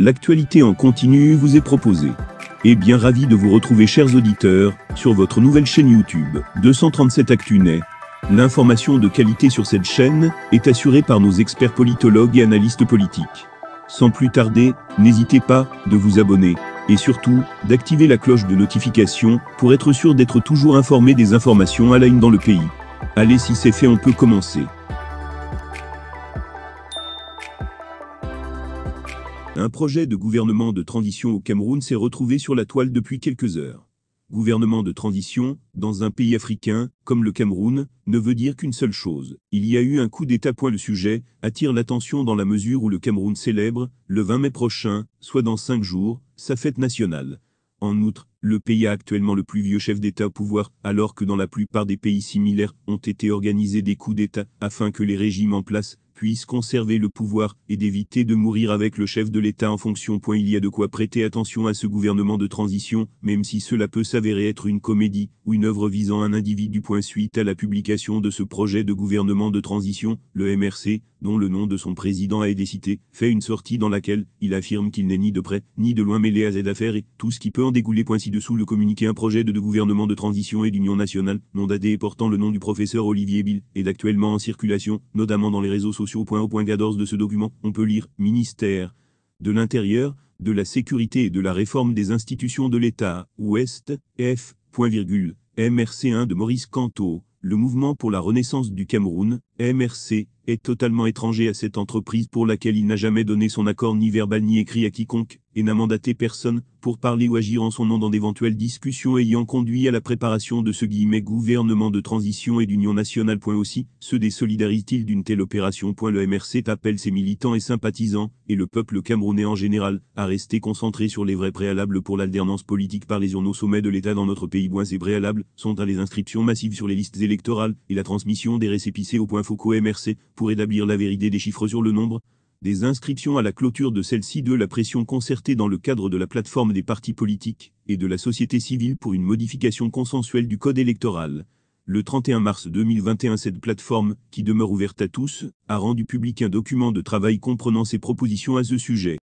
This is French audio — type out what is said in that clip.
L'actualité en continu vous est proposée. Et bien ravi de vous retrouver chers auditeurs, sur votre nouvelle chaîne YouTube, 237 ActuNet. L'information de qualité sur cette chaîne est assurée par nos experts politologues et analystes politiques. Sans plus tarder, n'hésitez pas de vous abonner et surtout d'activer la cloche de notification pour être sûr d'être toujours informé des informations à la une dans le pays. Allez si c'est fait on peut commencer. Un projet de gouvernement de transition au Cameroun s'est retrouvé sur la toile depuis quelques heures. Gouvernement de transition, dans un pays africain, comme le Cameroun, ne veut dire qu'une seule chose. Il y a eu un coup d'état point le sujet, attire l'attention dans la mesure où le Cameroun célèbre, le 20 mai prochain, soit dans cinq jours, sa fête nationale. En outre, le pays a actuellement le plus vieux chef d'État au pouvoir, alors que dans la plupart des pays similaires ont été organisés des coups d'État afin que les régimes en place puisse conserver le pouvoir et d'éviter de mourir avec le chef de l'État en fonction. Il y a de quoi prêter attention à ce gouvernement de transition, même si cela peut s'avérer être une comédie ou une œuvre visant un individu. Suite à la publication de ce projet de gouvernement de transition, le MRC, dont le nom de son président a été cité, fait une sortie dans laquelle il affirme qu'il n'est ni de près ni de loin mêlé à cette affaire et tout ce qui peut en découler. Ci-dessous le communiqué un projet de, gouvernement de transition et d'union nationale, non daté et portant le nom du professeur Olivier Bill, est actuellement en circulation, notamment dans les réseaux sociaux sur Au point 14 de ce document, on peut lire Ministère de l'Intérieur, de la Sécurité et de la Réforme des institutions de l'État, Ouest, F. MRC1 de Maurice Canto, le Mouvement pour la Renaissance du Cameroun, MRC, est totalement étranger à cette entreprise pour laquelle il n'a jamais donné son accord ni verbal ni écrit à quiconque, et n'a mandaté personne, pour parler ou agir en son nom dans d'éventuelles discussions ayant conduit à la préparation de ce guillemets gouvernement de transition et d'union nationale. aussi, ceux des t il d'une telle opération. le MRC appelle ses militants et sympathisants, et le peuple camerounais en général, à rester concentré sur les vrais préalables pour l'alternance politique par les urnes au sommet de l'État dans notre pays. ces préalables sont à les inscriptions massives sur les listes électorales, et la transmission des récépissés au point Foucault MRC, pour établir la vérité des chiffres sur le nombre, des inscriptions à la clôture de celle-ci de la pression concertée dans le cadre de la plateforme des partis politiques et de la société civile pour une modification consensuelle du code électoral. Le 31 mars 2021, cette plateforme, qui demeure ouverte à tous, a rendu public un document de travail comprenant ses propositions à ce sujet.